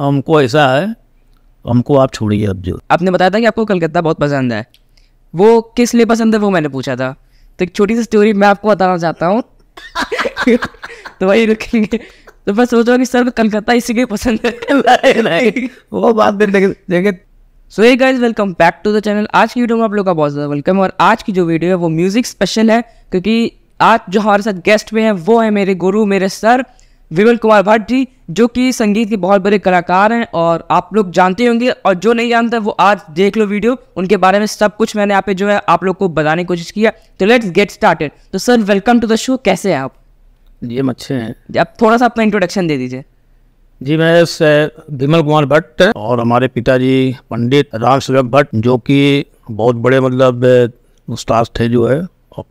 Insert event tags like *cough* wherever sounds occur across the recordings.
हमको ऐसा है हमको आप छोड़िए अब जो आपने बताया था कि आपको कलकत्ता बहुत पसंद है वो किस लिए पसंद है वो मैंने पूछा था तो एक छोटी सी स्टोरी मैं आपको बताना चाहता हूँ *laughs* तो वही रुकेंगे तो मैं सोच रहा कि सर कलकत्ता इसी के पसंद है वो बात देखें so a guys welcome back to the channel आज की वीडियो में आप लोग का बहुत ज़्यादा वेलकम और आज की जो वीडियो है वो म्यूज़िक स्पेशल है क्योंकि आज जो हमारे साथ गेस्ट में हैं वो है मेरे गुरु मेरे सर विमल कुमार भट्ट जी जो कि संगीत के बहुत बड़े कलाकार हैं और आप लोग जानते होंगे और जो नहीं जानता वो आज देख लो वीडियो उनके बारे में सब कुछ मैंने यहाँ पे जो है आप लोग को बताने की कोशिश किया तो लेट्स गेट स्टार्टेड तो sir welcome to the show कैसे हैं आप जी हम अच्छे हैं आप थोड़ा सा अपना इंट्रोडक्शन दे दीजिए जी मैं विमल कुमार भट्ट और हमारे पिताजी पंडित राम भट्ट जो कि बहुत बड़े मतलब उस्ताद थे जो है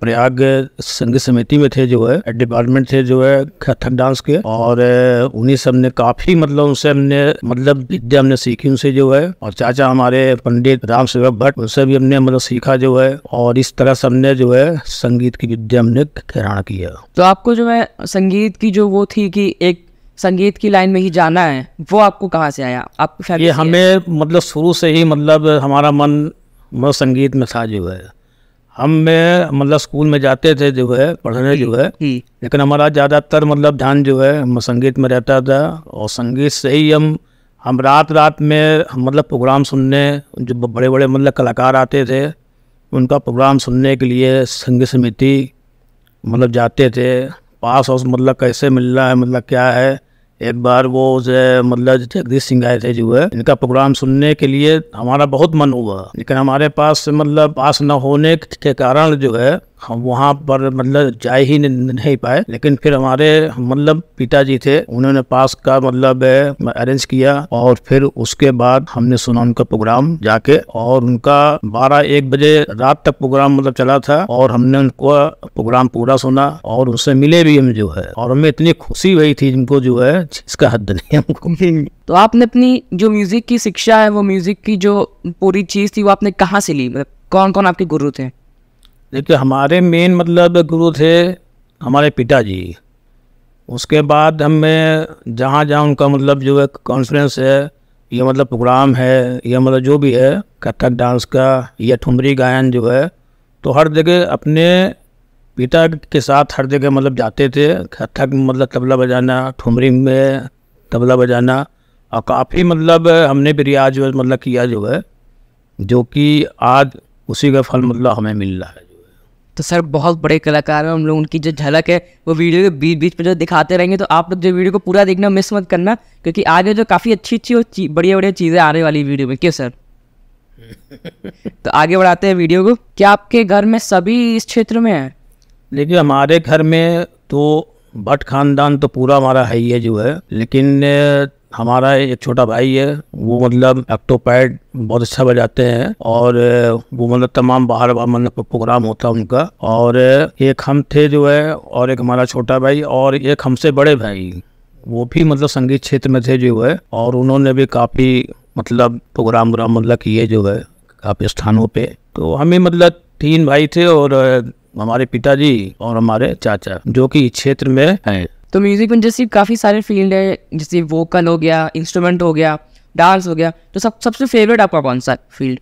प्रयाग संगीत समिति में थे जो है डिपार्टमेंट थे जो है कथक डांस के और उन्हीं से हमने काफी मतलब उनसे हमने मतलब विद्या हमने सीखी उनसे जो है और चाचा हमारे पंडित राम सेवक भट्ट उनसे भी हमने मतलब सीखा जो है और इस तरह से हमने जो है संगीत की विद्या हमने ग्रहण किया तो आपको जो है संगीत की जो वो थी कि एक संगीत की लाइन में ही जाना है वो आपको कहाँ से आया आप ये हमें मतलब शुरू से ही मतलब हमारा मन मतलब संगीत में था जो है हम में मतलब स्कूल में जाते थे जो है पढ़ने जो है लेकिन हमारा ज़्यादातर मतलब ध्यान जो है संगीत में रहता था और संगीत से ही हम हम रात रात में मतलब प्रोग्राम सुनने जो बड़े बड़े मतलब कलाकार आते थे उनका प्रोग्राम सुनने के लिए संगीत समिति मतलब जाते थे पास हाउस मतलब कैसे मिलना है मतलब क्या है एक बार वो जो मतलब जगदीश सिंह आए थे जो है इनका प्रोग्राम सुनने के लिए हमारा बहुत मन हुआ लेकिन हमारे पास मतलब पास न होने के कारण जो है हम वहाँ पर मतलब जा ही नहीं पाए लेकिन फिर हमारे मतलब पिताजी थे उन्होंने पास का मतलब अरेंज किया और फिर उसके बाद हमने सुना उनका प्रोग्राम जाके और उनका बारह एक बजे रात तक प्रोग्राम मतलब चला था और हमने उनका प्रोग्राम पूरा सुना और उनसे मिले भी हम जो है और हमें इतनी खुशी हुई थी इनको जो है इसका हद नहीं हमको *laughs* तो आपने अपनी जो म्यूजिक की शिक्षा है वो म्यूजिक की जो पूरी चीज थी वो आपने कहाँ से ली मतलब कौन कौन आपके गुरु थे देखिए हमारे मेन मतलब गुरु थे हमारे पिताजी उसके बाद हमें जहाँ जहाँ उनका मतलब जो है कॉन्फ्रेंस है या मतलब प्रोग्राम है या मतलब जो भी है कथक डांस का या ठुमरी गायन जो है तो हर जगह अपने पिता के साथ हर जगह मतलब जाते थे कथक मतलब तबला बजाना ठुमरी में तबला बजाना और काफ़ी मतलब हमने भी रियाज मतलब किया जो है जो कि आज उसी का फल मतलब हमें मिल रहा है तो सर बहुत बड़े कलाकार हैं हम लोग उनकी जो झलक है वो वीडियो के बीच बीच में जो दिखाते रहेंगे तो आप लोग जो वीडियो को पूरा देखना मिस मत करना क्योंकि आगे जो काफ़ी अच्छी अच्छी और बढ़िया बढ़िया चीज़ें आने वाली वीडियो में क्यों सर *laughs* तो आगे बढ़ाते हैं वीडियो को क्या आपके घर में सभी इस क्षेत्र में है देखिए हमारे घर में तो भट्ट खानदान तो पूरा हमारा है ही है जो है लेकिन हमारा एक छोटा भाई है वो मतलब एक्टोपैड बहुत अच्छा बजाते हैं और वो मतलब तमाम बाहर बाहर मतलब प्रोग्राम होता है उनका और एक हम थे जो है और एक हमारा छोटा भाई और एक हमसे बड़े भाई वो भी मतलब संगीत क्षेत्र में थे जो है और उन्होंने भी काफ़ी मतलब प्रोग्राम वोग्राम मतलब किए जो है काफ़ी स्थानों पे तो हमें मतलब तीन भाई थे और हमारे पिताजी और हमारे चाचा जो कि क्षेत्र में हैं तो म्यूजिक में जैसे काफ़ी सारे फील्ड है जैसे वोकल हो गया इंस्ट्रूमेंट हो गया डांस हो गया तो सब सबसे फेवरेट आपका कौन सा फील्ड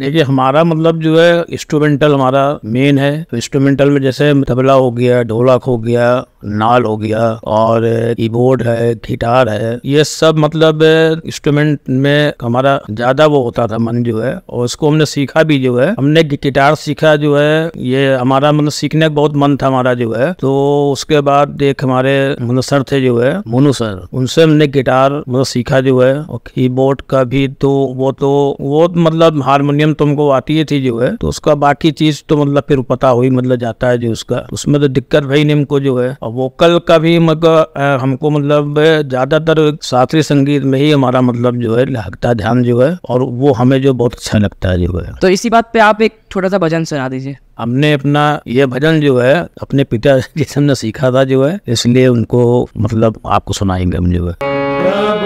देखिए हमारा मतलब जो है इंस्ट्रूमेंटल हमारा मेन है इंस्ट्रूमेंटल तो में जैसे तबला हो गया ढोलक हो गया नाल हो गया और कीबोर्ड है गिटार है ये सब मतलब इंस्ट्रूमेंट में हमारा ज्यादा वो होता था मन जो है और उसको हमने सीखा भी जो है हमने गिटार सीखा जो है ये हमारा मतलब सीखने का बहुत मन था हमारा जो है तो उसके बाद एक हमारे मतलब सर थे जो है मोनू सर उनसे हमने गिटार मतलब सीखा जो है और कीबोर्ड का भी तो वो तो वो मतलब हारमोनियम तुमको तो आती थी जो है तो उसका बाकी चीज तो मतलब फिर पता हुई मतलब जाता है जो उसका उसमें तो दिक्कत भाई नहीं हमको जो है और वोकल का भी मतलब हमको मतलब ज़्यादातर शास्त्रीय संगीत में ही हमारा मतलब जो है लगता ध्यान जो है और वो हमें जो बहुत अच्छा लगता है जो है तो इसी बात पे आप एक छोटा सा भजन सुना दीजिए हमने अपना ये भजन जो है अपने पिता जी से हमने सीखा था जो है इसलिए उनको मतलब आपको सुनाएंगे हम जो है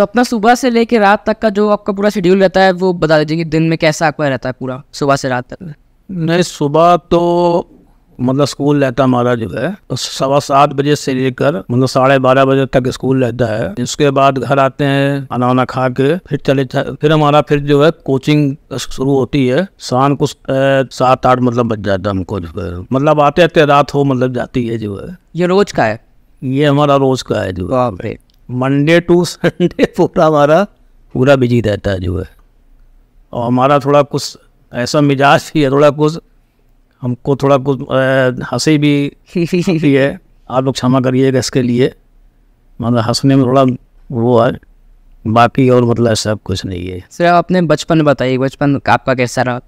तो अपना सुबह से लेकर रात तक का जो आपका पूरा शेड्यूल रहता है वो बता दीजिए कि दिन में कैसा आपका रहता है पूरा सुबह से रात तक नहीं सुबह तो मतलब स्कूल रहता हमारा जो है तो सवा सात बजे से लेकर मतलब साढ़े बारह बजे तक स्कूल रहता है इसके बाद घर आते हैं खाना वाना खा के फिर चले फिर हमारा फिर जो है कोचिंग शुरू होती है शाम को सात आठ मतलब बज जाता हमको जो है मतलब आते आते रात हो मतलब जाती है जो है ये रोज का है ये हमारा रोज का है जो है मंडे टू संडे पूरा हमारा पूरा बिजी रहता है जो है और हमारा थोड़ा कुछ ऐसा मिजाज भी है थोड़ा कुछ हमको थोड़ा कुछ हंसी भी भी है *laughs* आप लोग क्षमा करिएगा इसके लिए मतलब हंसने में थोड़ा वो है बाकी और मतलब सब कुछ नहीं है सर आपने बचपन बताइए बचपन आपका कैसा रहा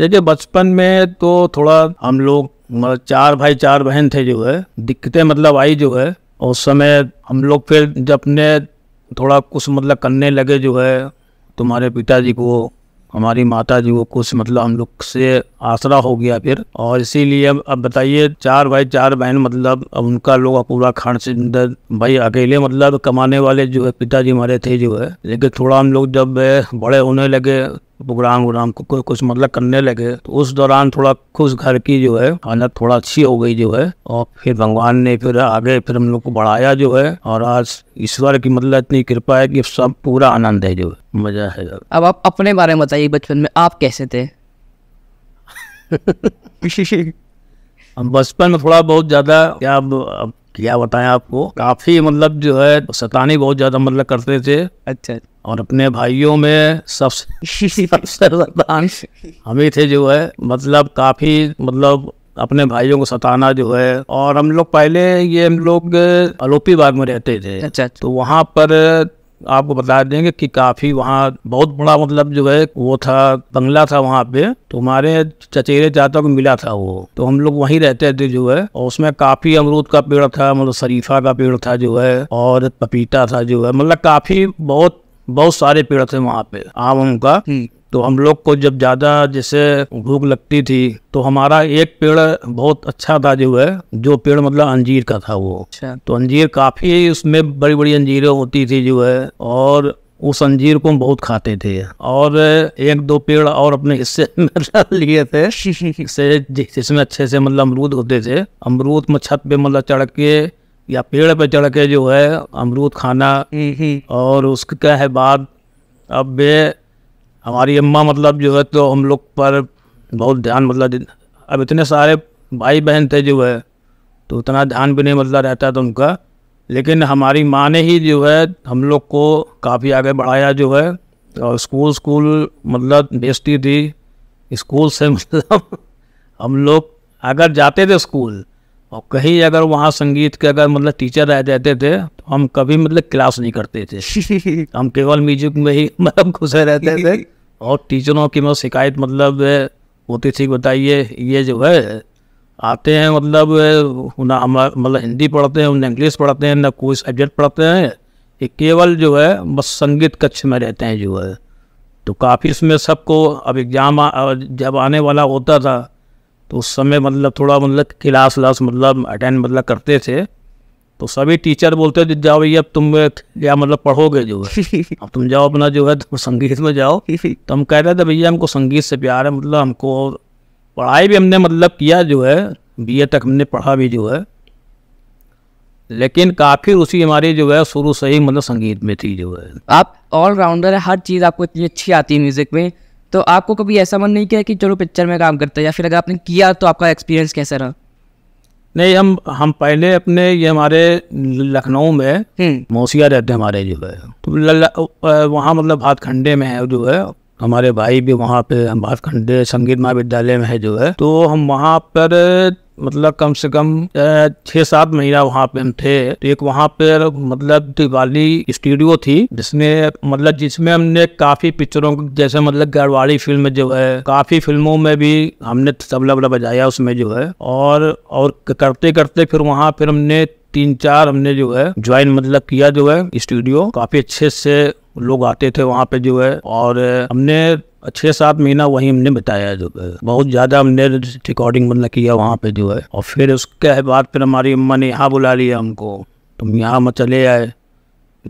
देखिए बचपन में तो थोड़ा हम लोग मतलब चार भाई चार बहन थे जो है दिक्कतें मतलब आई जो है और उस समय हम लोग फिर जब अपने थोड़ा कुछ मतलब करने लगे जो है तुम्हारे पिताजी को हमारी माता जी को कुछ मतलब हम लोग से आसरा हो गया फिर और इसीलिए अब बताइए चार भाई चार बहन मतलब अब उनका लोग पूरा खान से भाई अकेले मतलब कमाने वाले जो है पिताजी हमारे थे जो है लेकिन थोड़ा हम लोग जब बड़े होने लगे प्रोग्राम वोग्राम को कोई कुछ मतलब करने लगे तो उस दौरान थोड़ा खुश घर की जो है हालत थोड़ा अच्छी हो गई जो है और फिर भगवान ने फिर आगे फिर हम लोग को बढ़ाया जो है और आज ईश्वर की मतलब इतनी कृपा है कि सब पूरा आनंद है जो है मजा है अब आप अपने बारे में बताइए बचपन में आप कैसे थे *laughs* हम बचपन में थोड़ा बहुत ज़्यादा क्या अब क्या बताएं आपको काफी मतलब जो है सतानी बहुत ज्यादा मतलब करते थे अच्छा और अपने भाइयों में सबसे हम ही थे जो है मतलब काफी मतलब अपने भाइयों को सताना जो है और हम लोग पहले ये हम लोग अलोपी बाग में रहते थे अच्छा, अच्छा। तो वहाँ पर आपको बता देंगे कि काफ़ी वहाँ बहुत बड़ा मतलब जो है वो था बंगला था वहाँ पे तो हमारे चचेरे चाचा को मिला था वो तो हम लोग वहीं रहते थे जो है और उसमें काफ़ी अमरूद का पेड़ था मतलब शरीफा का पेड़ था जो है और पपीता था जो है मतलब काफ़ी बहुत बहुत सारे पेड़ थे वहाँ पे आम उम का हम्म। तो हम लोग को जब ज्यादा जैसे भूख लगती थी तो हमारा एक पेड़ बहुत अच्छा था जो है जो पेड़ मतलब अंजीर का था वो अच्छा। तो अंजीर काफी उसमें बड़ी बड़ी अंजीरें होती थी जो है और उस अंजीर को हम बहुत खाते थे और एक दो पेड़ और अपने हिस्से में *laughs* लिए थे *laughs* से जिसमें अच्छे से मतलब अमरूद होते थे अमरूद में छत पे मतलब चढ़ के या पेड़ पे चढ़ के जो है अमरूद खाना हम्म, हम्म। और उसके है बाद अब वे हमारी अम्मा मतलब जो है तो हम लोग पर बहुत ध्यान मतलब अब इतने सारे भाई बहन थे जो है तो उतना ध्यान भी नहीं मतलब रहता था उनका लेकिन हमारी माँ ने ही जो है हम लोग को काफ़ी आगे बढ़ाया जो है और स्कूल स्कूल मतलब भेजती थी स्कूल से *laughs* मतलब हम लोग अगर जाते थे स्कूल और कहीं अगर वहाँ संगीत के अगर मतलब टीचर रह जाते थे तो हम कभी मतलब क्लास नहीं करते थे *laughs* हम केवल म्यूजिक में ही मतलब घुसे रहते थे और टीचरों की मतलब शिकायत मतलब होती थी बताइए ये जो है आते हैं मतलब ना हम मतलब हिंदी पढ़ते हैं ना इंग्लिश पढ़ते हैं ना कोई सब्जेक्ट पढ़ते हैं ये केवल जो है बस संगीत कक्ष में रहते हैं जो है तो काफ़ी इसमें सबको अब एग्ज़ाम जब आने वाला होता था तो उस समय मतलब थोड़ा मतलब क्लास व्लास मतलब अटेंड मतलब करते थे तो सभी टीचर बोलते थे जाओ भैया अब तुम या मतलब पढ़ोगे जो है अब तुम जाओ अपना जो है तो संगीत में जाओ तो हम कह रहे थे भैया हमको संगीत से प्यार है मतलब हमको पढ़ाई भी हमने मतलब किया जो है बी तक हमने पढ़ा भी जो है लेकिन काफ़ी रुचि हमारी जो है शुरू से ही मतलब संगीत में थी जो है आप ऑलराउंडर है हर चीज़ आपको इतनी अच्छी आती है म्यूज़िक में तो आपको कभी ऐसा मन नहीं किया कि चलो पिक्चर में काम करते हैं या फिर अगर आपने किया तो आपका एक्सपीरियंस कैसा रहा नहीं हम हम पहले अपने ये हमारे लखनऊ में हम्म। मौसिया रहते हैं हमारे जो है तो वहाँ मतलब भातखंडे में है जो है हमारे भाई भी वहाँ पे हम भातखंडे संगीत महाविद्यालय में है जो है तो हम वहाँ पर मतलब कम से कम छह सात महीना वहाँ पे हम थे तो एक वहाँ पे मतलब दिवाली स्टूडियो थी जिसने मतलब जिसमें हमने काफी पिक्चरों जैसे मतलब गढ़वाली फिल्म जो है काफी फिल्मों में भी हमने तबला वबला बजाया उसमें जो है और और करते करते फिर वहाँ फिर हमने तीन चार हमने जो है ज्वाइन मतलब किया जो है स्टूडियो काफी अच्छे से लोग आते थे वहाँ पे जो है और हमने छः सात महीना वहीं हमने बताया जो बहुत ज़्यादा हमने रिकॉर्डिंग मतलब किया वहाँ पे जो है और फिर उसके बाद फिर हमारी अम्मा ने यहाँ बुला लिया हमको तुम यहाँ में चले आए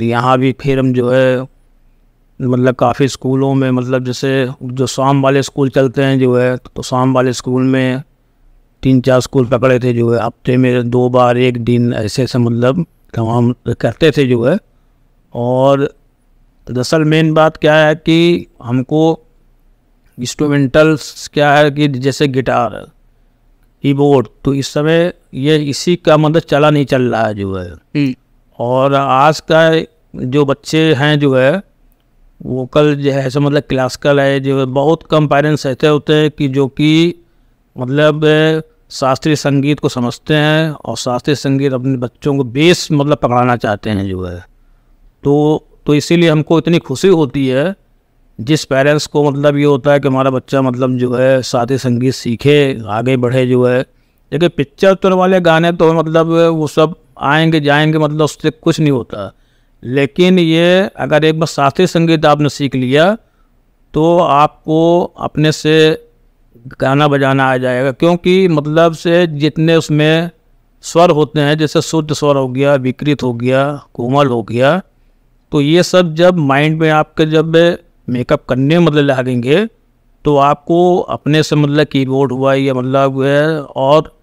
यहाँ भी फिर हम जो है मतलब काफ़ी स्कूलों में मतलब जैसे जो शाम वाले स्कूल चलते हैं जो है तो शाम वाले स्कूल में तीन चार स्कूल पकड़े थे जो है हफ्ते में दो बार एक दिन ऐसे ऐसे मतलब तमाम करते थे जो है और दरअसल मेन बात क्या है कि हमको इंस्ट्रूमेंटल्स क्या है कि जैसे गिटार कीबोर्ड तो इस समय ये इसी का मतलब चला नहीं चल रहा है जो है हम्म। और आज का जो बच्चे हैं जो है वोकल जो है ऐसा मतलब क्लासिकल है जो है बहुत कम पेरेंट्स ऐसे होते हैं कि जो कि मतलब शास्त्रीय संगीत को समझते हैं और शास्त्रीय संगीत अपने बच्चों को बेस मतलब पकड़ाना चाहते हैं जो है तो तो इसीलिए हमको इतनी खुशी होती है जिस पेरेंट्स को मतलब ये होता है कि हमारा बच्चा मतलब जो है साथी संगीत सीखे आगे बढ़े जो है देखिए पिक्चर तो वाले गाने तो मतलब वो सब आएंगे जाएंगे मतलब उससे कुछ नहीं होता लेकिन ये अगर एक बार शास्त्रीय संगीत आपने सीख लिया तो आपको अपने से गाना बजाना आ जाएगा क्योंकि मतलब से जितने उसमें स्वर होते हैं जैसे शुद्ध स्वर हो गया विकृत हो गया कोमल हो गया तो ये सब जब माइंड में आपके जब मेकअप करने में मतलब लागेंगे तो आपको अपने से मतलब कीबोर्ड हुआ या मतलब और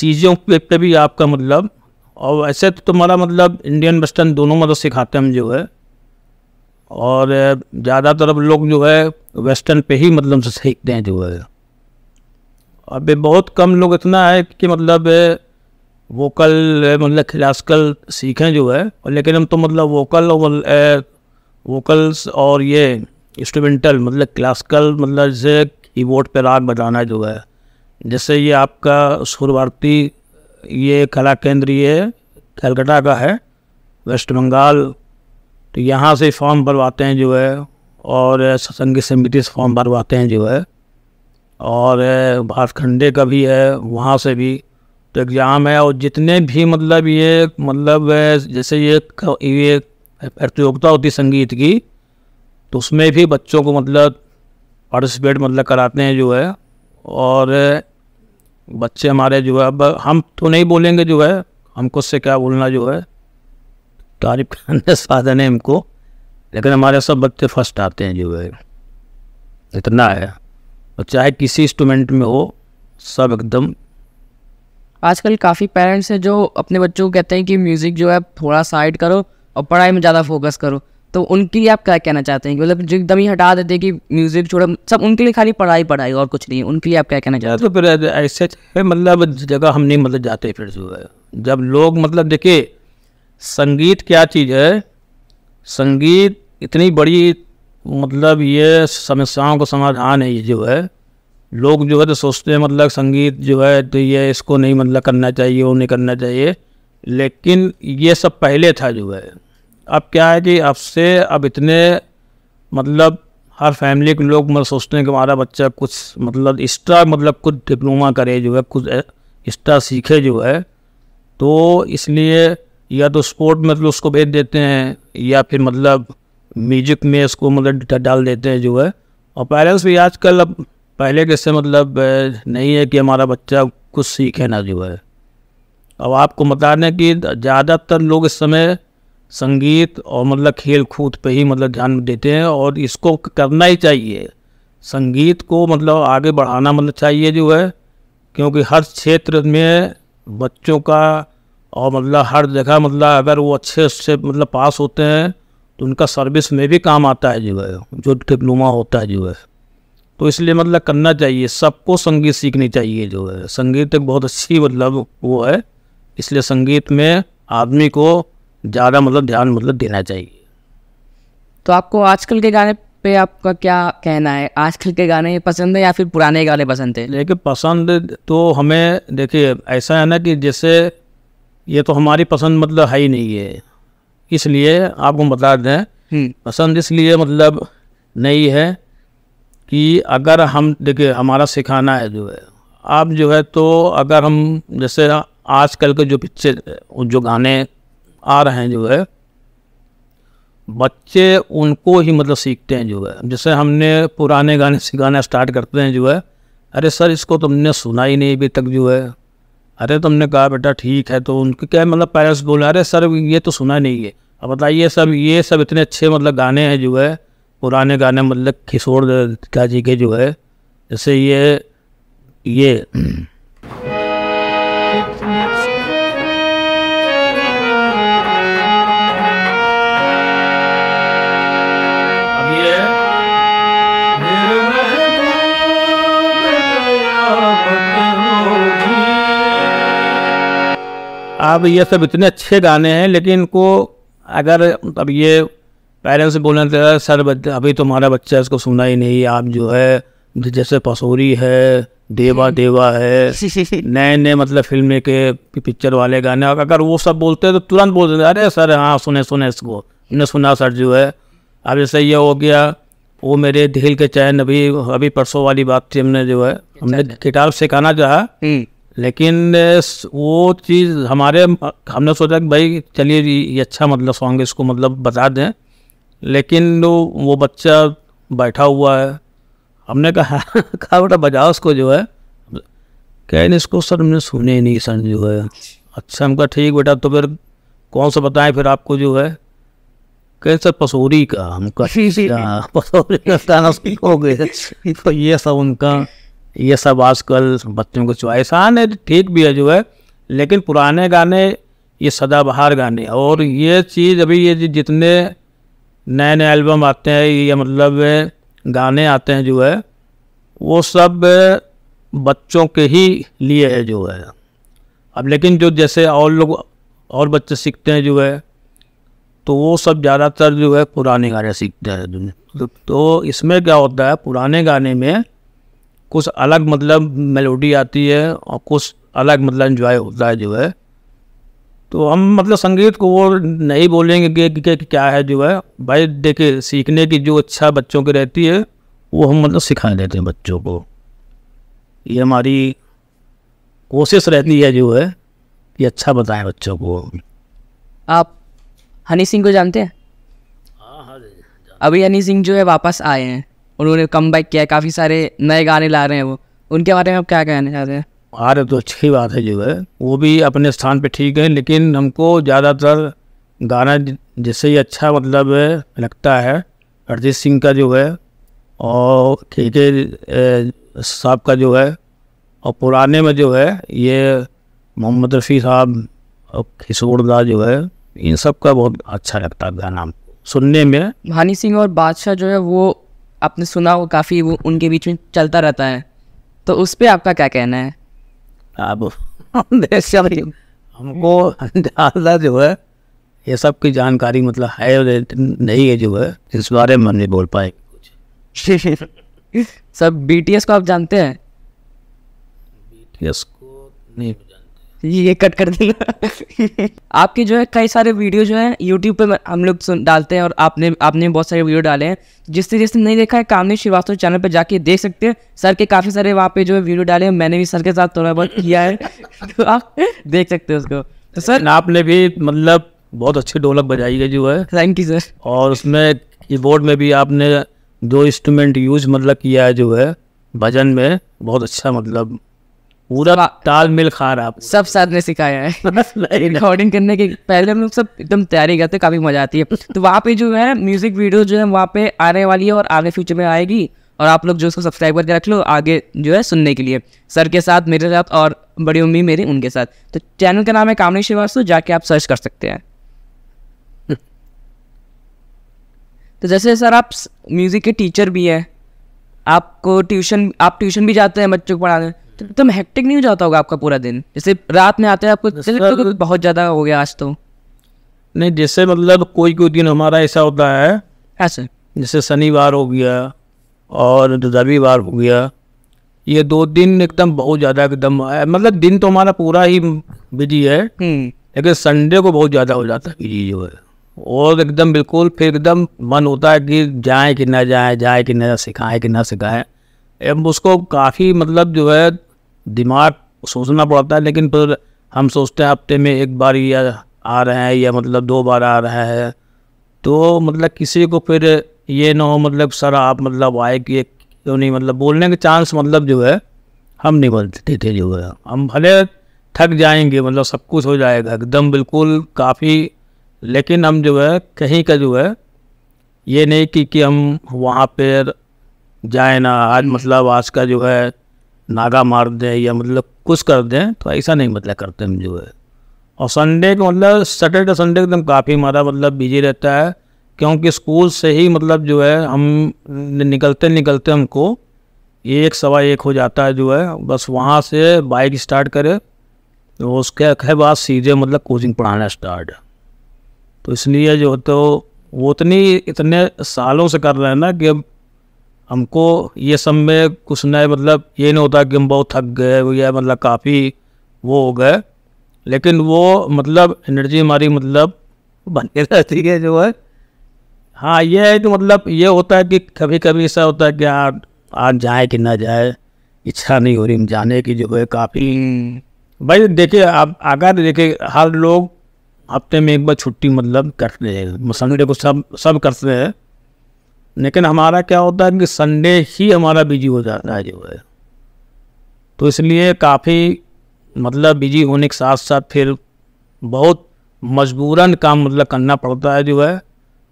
चीज़ों पे भी आपका मतलब और ऐसे तो तुम्हारा मतलब इंडियन वेस्टर्न दोनों मतलब सिखाते हम जो है और ज़्यादातर लोग जो है वेस्टर्न पे ही मतलब से सीखते हैं जो है अब बहुत कम लोग इतना है कि मतलब वोकल मतलब क्लासिकल सीखें जो है लेकिन हम तो मतलब वोकल और वोकल्स और ये इंस्ट्रूमेंटल मतलब क्लासिकल मतलब जैसे कीबोर्ड पर राग बजाना जो है जैसे ये आपका सुर भारती ये कला केंद्र ये कलकत्ता का है वेस्ट बंगाल तो यहाँ से फॉर्म भरवाते हैं जो है और संगीत समिति से फॉर्म भरवाते हैं जो है और भारखंडे का भी है वहाँ से भी तो एग्ज़ाम है और जितने भी मतलब ये मतलब जैसे ये ये प्रतियोगिता होती संगीत की तो उसमें भी बच्चों को मतलब पार्टिसिपेट मतलब कराते हैं जो है और बच्चे हमारे जो है अब हम तो नहीं बोलेंगे जो है हमको से क्या बोलना जो है तारीफ करने *laughs* साधन है हमको लेकिन हमारे सब बच्चे फर्स्ट आते हैं जो है इतना है और चाहे किसी इंस्ट्रूमेंट में हो सब एकदम आजकल काफ़ी पेरेंट्स हैं जो अपने बच्चों को कहते हैं कि म्यूज़िक जो है थोड़ा साइड करो और पढ़ाई में ज़्यादा फोकस करो तो उनके लिए आप क्या कहना चाहते हैं मतलब जो एकदम ही हटा देते हैं कि म्यूजिक छोड़ा सब उनके लिए खाली पढ़ाई पढ़ाई और कुछ नहीं उनके लिए आप क्या कहना चाहते हैं तो फिर ऐसे है मतलब जगह हम नहीं मतलब जाते फिर जब लोग मतलब देखिए संगीत क्या चीज़ है संगीत इतनी बड़ी मतलब ये समस्याओं का समाधान है ये जो है लोग जो है तो सोचते हैं मतलब संगीत जो है तो ये इसको नहीं मतलब करना चाहिए वो नहीं करना चाहिए लेकिन ये सब पहले था जो है अब क्या है कि अब से अब इतने मतलब हर फैमिली के लोग मतलब सोचते हैं कि हमारा बच्चा कुछ मतलब एक्स्ट्रा मतलब कुछ डिप्लोमा करे जो है कुछ एक्स्ट्रा सीखे जो है तो इसलिए या तो स्पोर्ट में मतलब उसको भेज देते हैं या फिर मतलब म्यूजिक में इसको मतलब डाल देते हैं जो है और पेरेंट्स भी आजकल अब पहले के से मतलब नहीं है कि हमारा बच्चा कुछ सीखे ना जो है अब आपको बता दें कि ज़्यादातर लोग इस समय संगीत और मतलब खेल कूद पे ही मतलब ध्यान देते हैं और इसको करना ही चाहिए संगीत को मतलब आगे बढ़ाना मतलब चाहिए जो है क्योंकि हर क्षेत्र में बच्चों का और मतलब हर जगह मतलब अगर वो अच्छे से मतलब पास होते हैं तो उनका सर्विस में भी काम आता है जो है जो डिप्लोमा होता है जो है तो इसलिए मतलब करना चाहिए सबको संगीत सीखनी चाहिए जो है संगीत एक बहुत अच्छी मतलब वो है इसलिए संगीत में आदमी को ज़्यादा मतलब ध्यान मतलब देना चाहिए तो आपको आजकल के गाने पे आपका क्या कहना है आजकल के गाने पसंद है या फिर पुराने गाने पसंद है लेकिन पसंद तो हमें देखिए ऐसा है ना कि जैसे ये तो हमारी पसंद मतलब है ही नहीं है इसलिए आपको बता दें हम्म। पसंद इसलिए मतलब नहीं है कि अगर हम देखिए हमारा सिखाना है जो है आप जो है तो अगर हम जैसे आजकल के जो पिक्चर जो गाने आ रहे हैं जो है बच्चे उनको ही मतलब सीखते हैं जो है जैसे हमने पुराने गाने सिखाना स्टार्ट करते हैं जो है अरे सर इसको तुमने सुना ही नहीं अभी तक जो है अरे तुमने कहा बेटा ठीक है तो उनके क्या मतलब पेरेंट्स बोले अरे सर ये तो सुना नहीं है अब बताइए सब ये सब इतने अच्छे मतलब गाने हैं जो है पुराने गाने मतलब किशोर जी के जो है जैसे ये ये अब ये सब इतने अच्छे गाने हैं लेकिन इनको अगर अब ये पेरेंट्स बोलने थे सर अभी तुम्हारा बच्चा इसको सुना ही नहीं आप जो है जैसे पसोरी है देवा हम्म। देवा है *laughs* नए नए मतलब फिल्म के पिक्चर वाले गाने अगर वो सब बोलते हैं तो तुरंत बोल देते अरे सर हाँ सुने सुने इसको हमने सुना सर जो है अब जैसे ये हो गया वो मेरे दिल के चैन अभी अभी परसों वाली बात थी हमने जो है हमने अच्छा, अच्छा। गिटार सिखाना चाहा हम्म। लेकिन वो चीज़ हमारे हमने सोचा कि भाई चलिए ये अच्छा मतलब सॉन्ग है इसको मतलब बता दें लेकिन वो वो बच्चा बैठा हुआ है हमने कहा *laughs* कहा बेटा बजाओ उसको जो है कह नहीं इसको सर हमने सुने ही नहीं सर जो है अच्छा हम कहा ठीक बेटा तो फिर कौन सा बताएं फिर आपको जो है कह सर पसोरी का हम कहा *laughs* अच्छा, पसौरी का हो गए *laughs* तो ये सब उनका ये सब आजकल बच्चों को चॉइस हाँ नहीं ठीक भी है जो है लेकिन पुराने गाने ये सदाबहार गाने और ये चीज़ अभी ये जितने नए नए एल्बम आते हैं या मतलब गाने आते हैं जो है वो सब बच्चों के ही लिए है जो है अब लेकिन जो जैसे और लोग और बच्चे सीखते हैं जो है तो वो सब ज़्यादातर जो है पुराने गाने सीखते हैं तो इसमें क्या होता है पुराने गाने में कुछ अलग मतलब मेलोडी आती है और कुछ अलग मतलब इन्जॉय होता है जो है तो हम मतलब संगीत को वो नहीं बोलेंगे कि, कि, कि क्या है जो है भाई देखिए सीखने की जो इच्छा बच्चों की रहती है वो हम मतलब सिखा देते हैं बच्चों को ये हमारी कोशिश रहती है जो है कि अच्छा बताएं बच्चों को आप हनी सिंह को जानते हैं हाँ हाँ अभी हनी सिंह जो है वापस आए हैं उन्होंने कम बैक किया काफ़ी सारे नए गाने ला रहे हैं वो उनके बारे में आप क्या कहना चाहते हैं आ रहे तो अच्छी बात है जो है वो भी अपने स्थान पे ठीक है लेकिन हमको ज़्यादातर गाना जिससे ही अच्छा मतलब लगता है अरिजीत सिंह का जो है और के के साहब का जो है और पुराने में जो है ये मोहम्मद रफ़ी साहब और किशोरदा जो है इन सब का बहुत अच्छा लगता है गाना सुनने में हानी सिंह और बादशाह जो है वो आपने सुना हो काफ़ी वो उनके बीच में चलता रहता है तो उस पर आपका क्या कहना है अब *laughs* हमको ज़्यादा जो है ये सब की जानकारी मतलब है नहीं है जो है इस बारे में नहीं बोल पाए कुछ *laughs* सब बीटीएस को आप जानते हैं बीटीएस को नहीं ये कट कर देना *laughs* आपके जो है कई सारे वीडियो जो है यूट्यूब पर हम लोग सुन डालते हैं और आपने आपने बहुत सारे वीडियो डाले हैं जिससे जिसने नहीं देखा है कामने श्रीवास्तव चैनल पर जाके देख सकते हैं सर के काफ़ी सारे वहाँ पे जो है वीडियो डाले हैं मैंने भी सर के साथ थोड़ा बहुत किया है *laughs* तो आप देख सकते हैं उसको तो सर आपने भी मतलब बहुत अच्छी ढोलक बजाई है जो है थैंक यू सर और उसमें कीबोर्ड में भी आपने जो इंस्ट्रूमेंट यूज मतलब किया है जो है भजन में बहुत अच्छा मतलब पूरा तालमेल खा रहा सब साथ ने सिखाया है रिकॉर्डिंग *laughs* करने के पहले हम लोग सब एकदम तैयारी करते काफी मजा आती है तो वहाँ पे जो है म्यूजिक वीडियो जो है वहाँ पे आने वाली है और आगे फ्यूचर में आएगी और आप लोग जो उसको सब्सक्राइब करके रख लो आगे जो है सुनने के लिए सर के साथ मेरे साथ और बड़ी उम्मीद मेरी उनके साथ तो चैनल का नाम है कामनी श्रीवास्तव जाके आप सर्च कर सकते हैं तो जैसे सर आप म्यूज़िक के टीचर भी हैं आपको ट्यूशन आप ट्यूशन भी जाते हैं बच्चों को पढ़ाने एकदम तो हेक्टिक नहीं हो जाता होगा आपका पूरा दिन जैसे रात में आते हैं आपको तो बहुत ज़्यादा हो गया आज तो नहीं जैसे मतलब कोई कोई दिन हमारा ऐसा होता है ऐसे हाँ जैसे शनिवार हो गया और रविवार हो गया ये दो दिन एकदम बहुत ज़्यादा एकदम मतलब दिन तो हमारा पूरा ही बिजी है हम्म। लेकिन संडे को बहुत ज़्यादा हो जाता है बिजी जो है और एकदम बिल्कुल फिर एकदम मन होता है कि जाए कि ना जाए जाए कि ना सिखाए कि ना सिखाए उसको काफ़ी मतलब जो है दिमाग सोचना पड़ता है लेकिन फिर हम सोचते हैं हफ्ते में एक बार या आ रहे हैं या मतलब दो बार आ रहे हैं तो मतलब किसी को फिर ये ना हो मतलब सर आप मतलब आए कि क्यों नहीं मतलब बोलने के चांस मतलब जो है हम नहीं बोलते थे जो है हम भले थक जाएंगे मतलब सब कुछ हो जाएगा एकदम बिल्कुल काफ़ी लेकिन हम जो है कहीं का जो है ये नहीं कि कि हम वहाँ पर जाए ना आज मतलब आज का जो है नागा मार दें या मतलब कुछ कर दें तो ऐसा नहीं मतलब करते हम जो है और संडे को मतलब सैटरडे संडे एकदम काफ़ी हमारा मतलब बिजी रहता है क्योंकि स्कूल से ही मतलब जो है हम निकलते निकलते हमको एक सवा एक हो जाता है जो है बस वहाँ से बाइक स्टार्ट करे तो उसके बाद सीधे मतलब कोचिंग पढ़ाना स्टार्ट तो इसलिए जो तो वो उतनी इतने सालों से कर रहे हैं ना कि हमको ये सब में कुछ नए मतलब ये नहीं होता कि हम बहुत थक गए या मतलब काफ़ी वो हो गए लेकिन वो मतलब एनर्जी हमारी मतलब बनी *laughs* रहती है जो है हाँ ये है कि मतलब ये होता है कि कभी कभी ऐसा होता है कि आज हाँ, आज जाए कि ना जाए इच्छा नहीं हो रही हम जाने की जो है काफ़ी भाई देखिए आप अगर देखिए हर लोग हफ्ते में एक बार छुट्टी मतलब करते हैं संडे को सब सब करते हैं लेकिन हमारा क्या होता है कि संडे ही हमारा बिजी हो जाता है जो है तो इसलिए काफ़ी मतलब बिजी होने के साथ साथ फिर बहुत मजबूरन काम मतलब करना पड़ता है जो है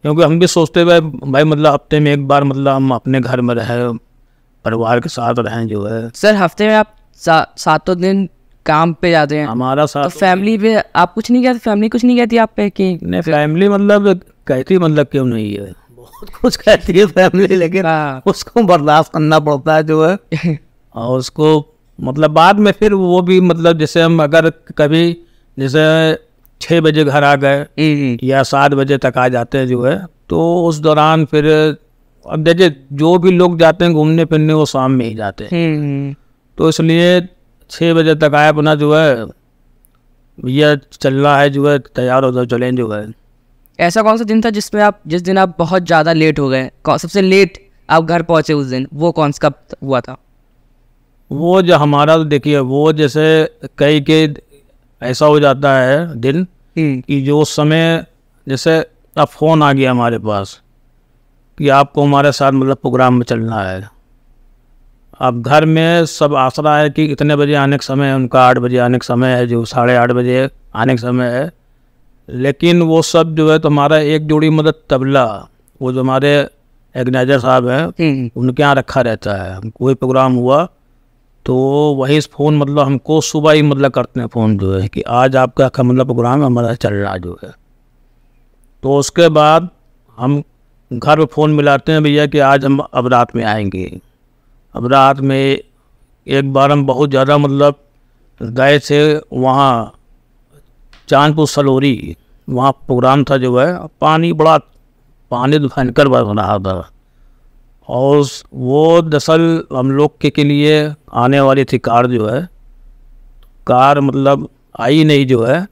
क्योंकि हम भी सोचते हुए भाई मतलब हफ्ते में एक बार मतलब हम अपने घर में रहें परिवार के साथ रहें जो है सर हफ्ते में आप सा, सातों दिन काम पे जाते हैं हमारा साथ तो फैमिली पे आप कुछ नहीं कहते फैमिली कुछ नहीं कहती आप पे कि नहीं फैमिली मतलब कहती मतलब क्यों नहीं है बहुत कुछ कहती है फैमिली लेकिन हाँ। उसको बर्दाश्त करना पड़ता है जो है *laughs* और उसको मतलब बाद में फिर वो भी मतलब जैसे हम अगर कभी जैसे छः बजे घर आ गए या सात बजे तक आ जाते हैं जो है तो उस दौरान फिर अब देखिए जो भी लोग जाते हैं घूमने फिरने वो शाम में ही जाते हैं हम्म, हम्म। तो इसलिए छः बजे तक आए अपना जो है भैया चलना है जो है तैयार हो जाओ चलें जो है ऐसा कौन सा दिन था जिसमें आप जिस दिन आप बहुत ज़्यादा लेट हो गए सबसे लेट आप घर पहुँचे उस दिन वो कौन सा कब हुआ था वो जो हमारा तो देखिए वो जैसे कई के ऐसा हो जाता है दिन हम्म। कि जो समय जैसे अब फ़ोन आ गया हमारे पास कि आपको हमारे साथ मतलब प्रोग्राम में चलना है अब घर में सब आसरा है कि इतने बजे आने का समय है उनका आठ बजे आने का समय है जो साढ़े आठ बजे आने का समय है लेकिन वो सब जो है तुम्हारा तो एक जोड़ी मतलब तबला वो जो हमारे ऑर्गेनाइजर साहब हैं हम्म। उनके यहाँ रखा रहता है कोई प्रोग्राम हुआ तो वही फ़ोन मतलब हमको सुबह ही मतलब करते हैं फ़ोन जो है कि आज आपका का मतलब प्रोग्राम हमारा चल रहा जो है तो उसके बाद हम घर पर फ़ोन मिलाते हैं भैया कि आज हम अब रात में आएंगे अब रात में एक बार हम बहुत ज़्यादा मतलब गए थे वहाँ चांदपुर सलोरी वहाँ प्रोग्राम था जो है पानी बड़ा पानी तो भयंकर बरस रहा था और वो दरअसल हम लोग के, के लिए आने वाली थी कार जो है कार मतलब आई नहीं जो है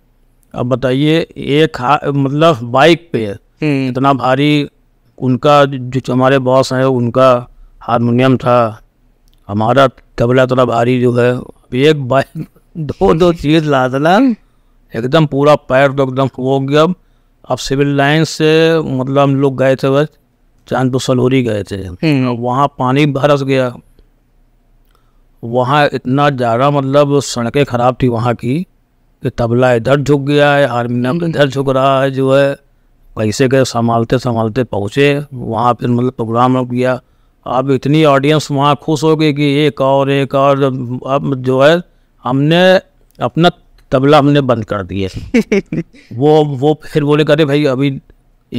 अब बताइए एक मतलब बाइक पे हम्म। इतना भारी उनका जो हमारे बॉस हैं उनका हारमोनियम था हमारा तबला इतना भारी जो है एक बाइक दो दो चीज़ लादला एकदम पूरा पैर तो एकदम हो गया अब सिविल लाइन से मतलब हम लोग गए थे बस चांदपुर सलोरी गए थे हम्म। वहाँ पानी बरस गया वहाँ इतना ज़्यादा मतलब सड़कें ख़राब थी वहाँ की कि तबला इधर झुक गया है हारमोनियम इधर झुक रहा है जो है कैसे गए संभालते संभालते पहुँचे वहाँ फिर मतलब प्रोग्राम रुक गया अब इतनी ऑडियंस वहाँ खुश हो गई कि एक और एक और अब जो है हमने अपना तबला हमने बंद कर दिए *laughs* वो वो फिर बोले करे भाई अभी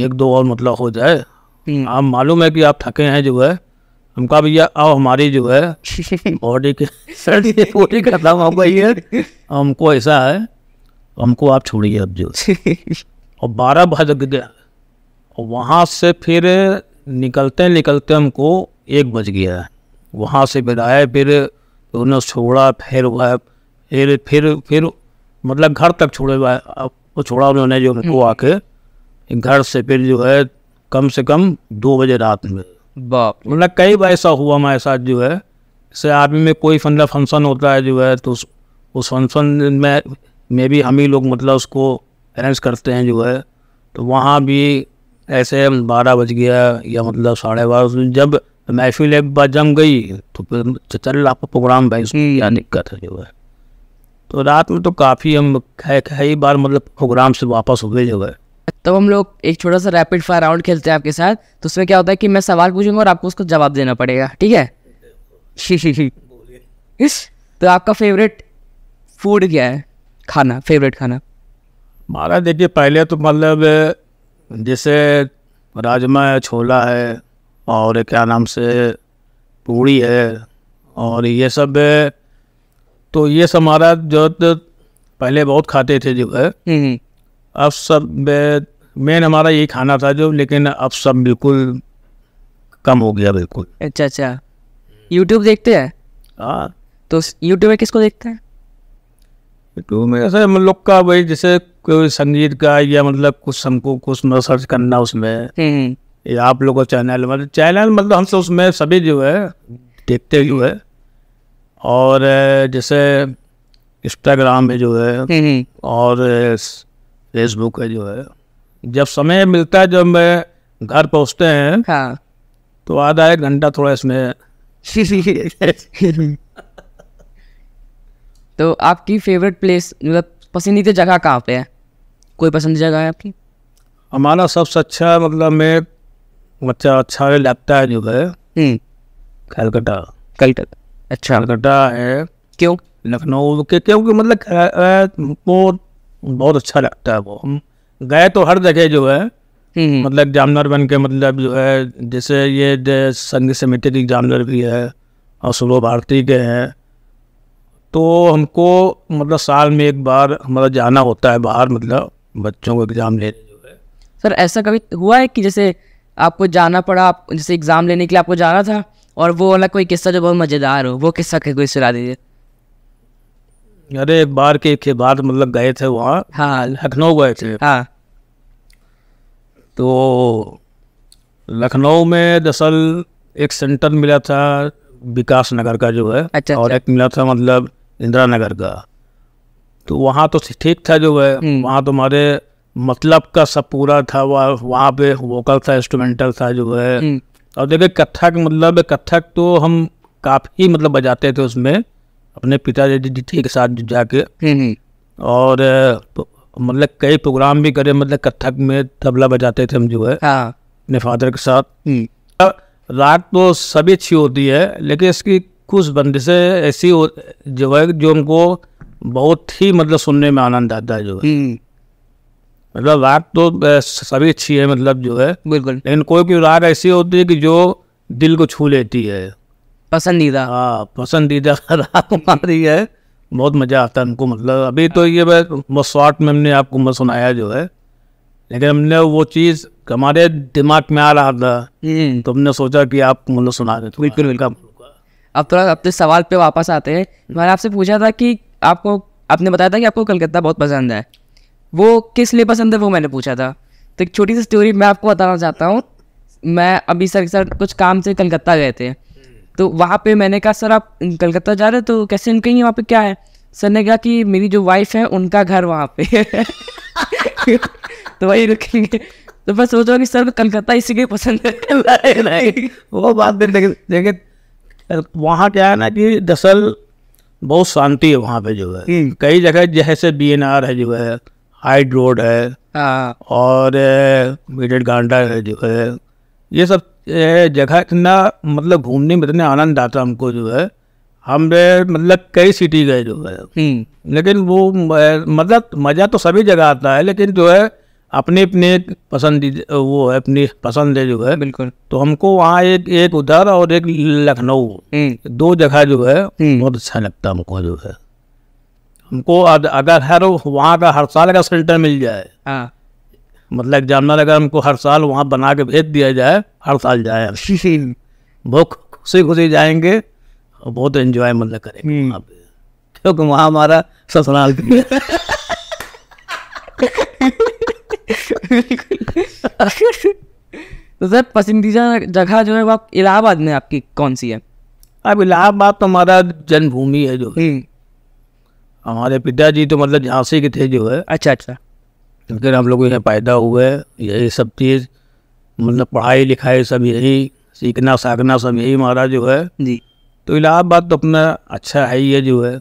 एक दो और मतलब हो जाए हम्म। आप मालूम है कि आप थके हैं जो है हम कहा भैया आओ हमारी जो है *laughs* बॉडी के सर बॉडी हो गई है हमको ऐसा है हमको आप छोड़िए अब जो *laughs* और बारह बज गया और वहाँ से फिर निकलते निकलते हमको एक बज गया है वहाँ से फिर आए फिर उन्होंने छोड़ा फिर वह फिर फिर फिर मतलब घर तक छोड़े वो छोड़ा उन्होंने जो वो हम्म। आके घर से फिर जो है कम से कम दो बजे रात में बाप मतलब कई बार ऐसा हुआ हमारे साथ जो है जैसे आर्मी में कोई मतलब फंक्शन होता है जो है तो उस उस फंक्शन में में भी हम ही लोग मतलब उसको अरेंज करते हैं जो है तो वहाँ भी ऐसे बारह बज गया या मतलब साढ़े बारह जब महफिल एक बार जम गई तो फिर चल आपका प्रोग्राम भाई उसकी हम्म। क्या दिक्कत है जो है तो रात में तो काफ़ी हम कई बार मतलब प्रोग्राम से वापस हो गए जो है तो हम लोग एक छोटा सा रैपिड फायर राउंड खेलते हैं आपके साथ तो उसमें क्या होता है कि मैं सवाल पूछूंगा और आपको उसको जवाब देना पड़ेगा ठीक है तो आपका फेवरेट फूड क्या है खाना फेवरेट खाना हमारा देखिए पहले तो मतलब जैसे राजमा है छोला है और क्या नाम से पूड़ी है और ये सब तो ये सब हमारा जो तो पहले बहुत खाते थे जो है हम्म, हम्म। अब सब मेन हमारा यही खाना था जो लेकिन अब सब बिल्कुल कम हो गया बिल्कुल अच्छा अच्छा यूट्यूब देखते हैं हाँ तो यूट्यूब में किसको देखते हैं यूट्यूब में ऐसे हम लोग का भाई जैसे कोई संगीत का या मतलब कुछ हमको कुछ मतलब सर्च करना उसमें हम्म, या आप लोगों का चैनल मतलब चैनल मतलब हम सब उसमें सभी जो है देखते जो है और जैसे इंस्टाग्राम है जो है हम्म, हम्म। और फेसबुक है जो है जब समय मिलता है जब मैं घर पहुँचते हैं हाँ। तो आधा एक घंटा थोड़ा इसमें *laughs* तो आपकी फेवरेट प्लेस मतलब पसंदीदा जगह कहाँ पे है कोई पसंद जगह है आपकी हमारा सबसे अच्छा मतलब मैं बच्चा अच्छा लगता है जो है हम्म। कलकत्ता कलकत्ता अच्छा कलकत्ता है क्यों लखनऊ के क्योंकि मतलब वो बहुत अच्छा लगता है वो हम गए तो हर जगह जो है हम्म, हम्म। मतलब जामनर बन के मतलब जो है जैसे ये संघ समिति के जामनर भी है और सुबह भारती के हैं तो हमको मतलब साल में एक बार मतलब जाना होता है बाहर मतलब बच्चों को एग्ज़ाम ले जो है सर ऐसा कभी हुआ है कि जैसे आपको जाना पड़ा आप जैसे एग्ज़ाम लेने के लिए आपको जाना था और वो वाला कोई किस्सा जो बहुत मज़ेदार हो वो किस्सा के कोई सुना दीजिए अरे एक बार के एक बार मतलब गए थे वहाँ हाँ लखनऊ गए थे हाँ तो लखनऊ में दरअसल एक सेंटर मिला था विकास नगर का जो है अच्छा, और अच्छा। एक मिला था मतलब इंदिरा नगर का तो वहाँ तो ठीक था जो है हम्म। वहाँ तो हमारे मतलब का सब पूरा था वह वहाँ पे वोकल था इंस्ट्रूमेंटल था जो है हम्म। और देखिए कथक मतलब कथक तो हम काफ़ी मतलब बजाते थे उसमें अपने पिताजी के साथ जाके हम्म, हम्म। और तो मतलब कई प्रोग्राम भी करे मतलब कथक में तबला बजाते थे हम जो है हाँ। अपने फादर के साथ हम्म। रात तो सभी अच्छी होती है लेकिन इसकी कुछ बंदिशें ऐसी जो है जो हमको बहुत ही मतलब सुनने में आनंद आता है जो है मतलब रात तो सभी अच्छी है मतलब जो है बिल्कुल लेकिन कोई कोई रात ऐसी होती है कि जो दिल को छू लेती है पसंदीदा हाँ पसंदीदा *laughs* रात हमारी है बहुत मज़ा आता है उनको मतलब अभी तो ये शॉर्ट में हमने आपको मैं सुनाया जो है लेकिन हमने वो चीज़ हमारे दिमाग में आ रहा था हम्म। तो हमने सोचा कि आप मतलब सुना दें बिल्कुल बिल्कुल अब थोड़ा अपने सवाल पे वापस आते हैं मैंने आपसे पूछा था कि आपको आपने बताया था कि आपको कलकत्ता बहुत पसंद है वो किस लिए पसंद है वो मैंने पूछा था तो एक छोटी सी स्टोरी मैं आपको बताना चाहता हूँ मैं अभी सर के साथ कुछ काम से कलकत्ता गए थे तो वहाँ पे मैंने कहा सर आप कलकत्ता जा रहे हो तो कैसे इनके वहाँ पे क्या है सर ने कहा कि मेरी जो वाइफ है उनका घर वहाँ पे *laughs* तो वही रुकेंगे तो मैं सोच रहा हूँ कि सर कलकत्ता इसी के पसंद है नहीं, वो बात भी देखिए वहाँ क्या है ना कि दरअसल बहुत शांति है वहाँ पे जो है हम्म। कई जगह जैसे बी एन आर है जो है हाइट रोड है हाँ। और मीटर गांडा है जो है ये सब जगह इतना मतलब घूमने में इतना आनंद आता हमको जो है हम मतलब कई सिटी गए जो है हम्म। लेकिन वो मतलब मज़ा तो सभी जगह आता है लेकिन जो है अपने अपने पसंदीदा वो है अपनी पसंद है जो है बिल्कुल तो हमको वहाँ एक एक उधर और एक लखनऊ हम्म। दो जगह जो है हम्म। बहुत अच्छा लगता हमको जो है हमको अगर हर वहाँ का हर साल का सेल्टर मिल जाए हाँ। मतलब जानवर अगर हमको हर साल वहाँ बना के भेज दिया जाए हर साल जाए *laughs* हम्म। बहुत खुशी खुशी जाएंगे और बहुत एंजॉय मतलब करेंगे वहाँ हम्म। पे क्योंकि वहाँ हमारा ससुराल *laughs* तो सर पसंदीदा जगह जो है वो आप इलाहाबाद में आपकी कौन सी है अब इलाहाबाद तो हमारा जन्मभूमि है जो हम्म। हमारे पिताजी तो मतलब झांसी के थे जो है अच्छा अच्छा लेकिन हम लोग यहाँ पैदा हुए यही सब चीज़ मतलब पढ़ाई लिखाई सब यही सीखना साखना सब यही हमारा जो है जी तो इलाहाबाद तो अपना अच्छा है ही है जो है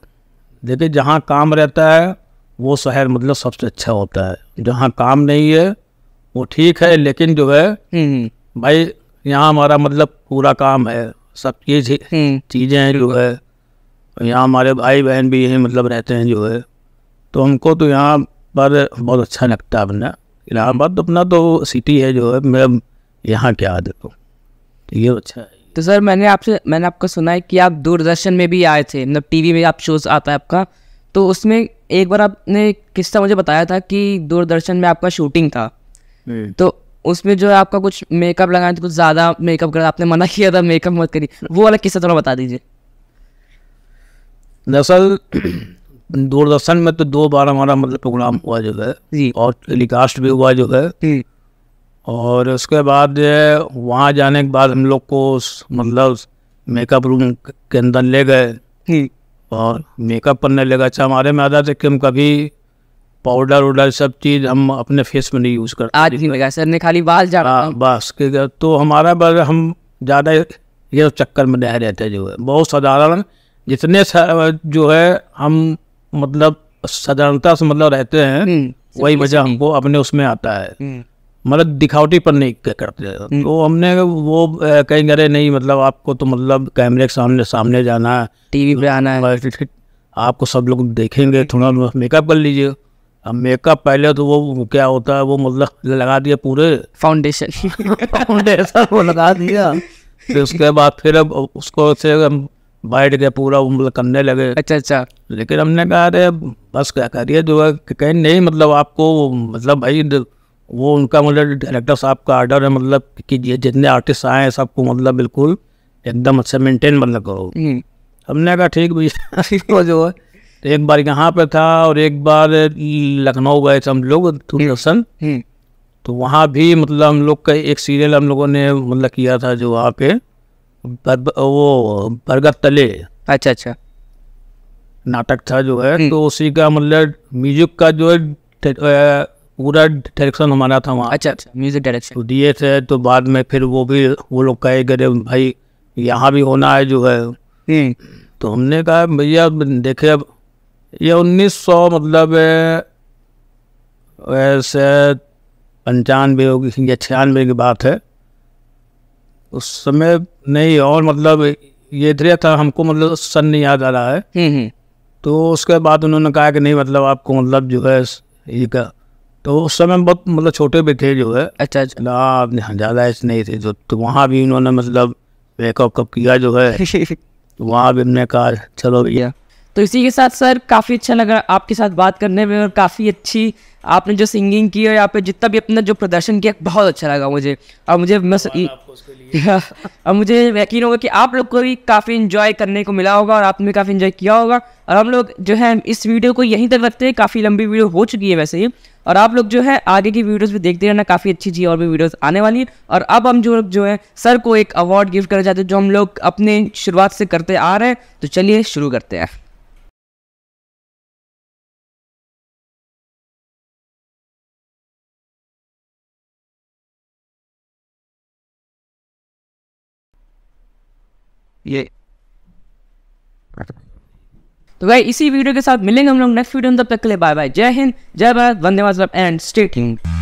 देखिए जहाँ काम रहता है वो शहर मतलब सबसे अच्छा होता है जहाँ काम नहीं है वो ठीक है लेकिन जो है हम्म, हम्म। भाई यहाँ हमारा मतलब पूरा काम है सब चीज हम्म। चीज़ें जो है यहाँ हमारे भाई बहन भी यहीं मतलब रहते हैं जो है तो हमको तो यहाँ पर बहुत अच्छा लगता है अपना इलाहाबाद तो अपना तो सिटी है जो है मैं यहाँ क्या आ हो ये अच्छा है तो सर मैंने आपसे मैंने आपको सुना है कि आप दूरदर्शन में भी आए थे मतलब टीवी में आप शोज आता है आपका तो उसमें एक बार आपने किस्सा मुझे बताया था कि दूरदर्शन में आपका शूटिंग था तो उसमें जो है आपका कुछ मेकअप लगाया था कुछ ज़्यादा मेकअप करा आपने मना किया था मेकअप मत करी वो वाला किस्सा थोड़ा बता दीजिए दरअसल दूरदर्शन में तो दो बार हमारा मतलब प्रोग्राम हुआ जो है और टेलीकास्ट भी हुआ जो है और उसके बाद जो है वहाँ जाने के बाद हम लोग को मतलब मेकअप रूम के अंदर ले गए और मेकअप करने लगा अच्छा हमारे में आता है कि हम कभी पाउडर उडर सब चीज़ हम अपने फेस में नहीं यूज़ करते आज भी लगा सर ने खाली बाल जा रहा बस तो हमारा बस हम ज़्यादा ये चक्कर में नहीं रहते जो है बहुत साधारण जितने जो है हम मतलब साधारणता से मतलब रहते हैं हम्म। वही वजह हमको अपने उसमें आता है हम्म। मतलब दिखावटी पर नहीं करते हम्म। तो हमने वो कहीं अरे नहीं मतलब आपको तो मतलब कैमरे के सामने सामने जाना है टीवी पे आना है आपको सब लोग देखेंगे थोड़ा मेकअप कर लीजिए अब मेकअप पहले तो वो क्या होता है वो मतलब लगा दिया पूरे फाउंडेशन फाउंडेशन वो लगा दिया फिर उसके बाद फिर अब उसको से बैठ गए पूरा उम्र करने लगे अच्छा अच्छा लेकिन हमने कहा अरे बस क्या करिए जो है कहीं नहीं मतलब आपको मतलब भाई वो उनका मतलब डायरेक्टर साहब का आर्डर है मतलब कि जितने आर्टिस्ट आए हैं सबको मतलब बिल्कुल एकदम अच्छा मेंटेन मतलब करो हम्म। हमने कहा ठीक भैया *laughs* जो है तो एक बार यहाँ पे था और एक बार लखनऊ गए थे हम लोग दूरदर्शन हम्म। हम्म। तो वहाँ भी मतलब हम लोग का एक सीरियल हम लोगों ने मतलब किया था जो वहाँ पे पर, वो बरगद तले अच्छा अच्छा नाटक था जो है हम्म। तो उसी का मतलब म्यूजिक का जो है पूरा डायरेक्शन हमारा था वहाँ अच्छा अच्छा म्यूजिक डायरेक्शन तो दिए थे तो बाद में फिर वो भी वो लोग कहे गए भाई यहाँ भी होना है जो है हम्म। तो हमने कहा भैया देखे अब ये उन्नीस सौ मतलब वैसे पंचानवे होगी या छियानवे की बात है उस समय नहीं और मतलब ये धैर्य था हमको मतलब सन नहीं याद आ रहा है हम्म, हम्म। तो उसके बाद उन्होंने कहा कि नहीं मतलब आपको मतलब जो है ये का तो उस समय बहुत मतलब छोटे भी थे जो है अच्छा अच्छा ज़्यादा ऐसे नहीं थे जो तो वहाँ भी उन्होंने मतलब मेकअप किया जो है *laughs* तो वहाँ भी उन्होंने कहा चलो भैया तो इसी के साथ सर काफ़ी अच्छा लगा आपके साथ बात करने में और काफ़ी अच्छी आपने जो सिंगिंग की और यहाँ पे जितना भी अपना जो प्रदर्शन किया बहुत अच्छा लगा मुझे और मुझे मैं और *laughs* मुझे यकीन होगा कि आप लोग को भी काफ़ी इन्जॉय करने को मिला होगा और आपने काफ़ी इन्जॉय किया होगा और हम लोग जो है इस वीडियो को यहीं तक रखते हैं काफ़ी लंबी वीडियो हो चुकी है वैसे ही और आप लोग जो है आगे की वीडियोस भी देखते रहना काफ़ी अच्छी चीज़ और भी वीडियोस आने वाली है और अब हम जो लोग जो है सर को एक अवार्ड गिफ्ट करना चाहते हैं जो हम लोग अपने शुरुआत से करते आ रहे हैं तो चलिए शुरू करते हैं ये तो भाई इसी वीडियो के साथ मिलेंगे हम लोग नेक्स्ट वीडियो में तब तक के लिए बाय बाय जय हिंद जय Bharat Vande Mataram and stay tuned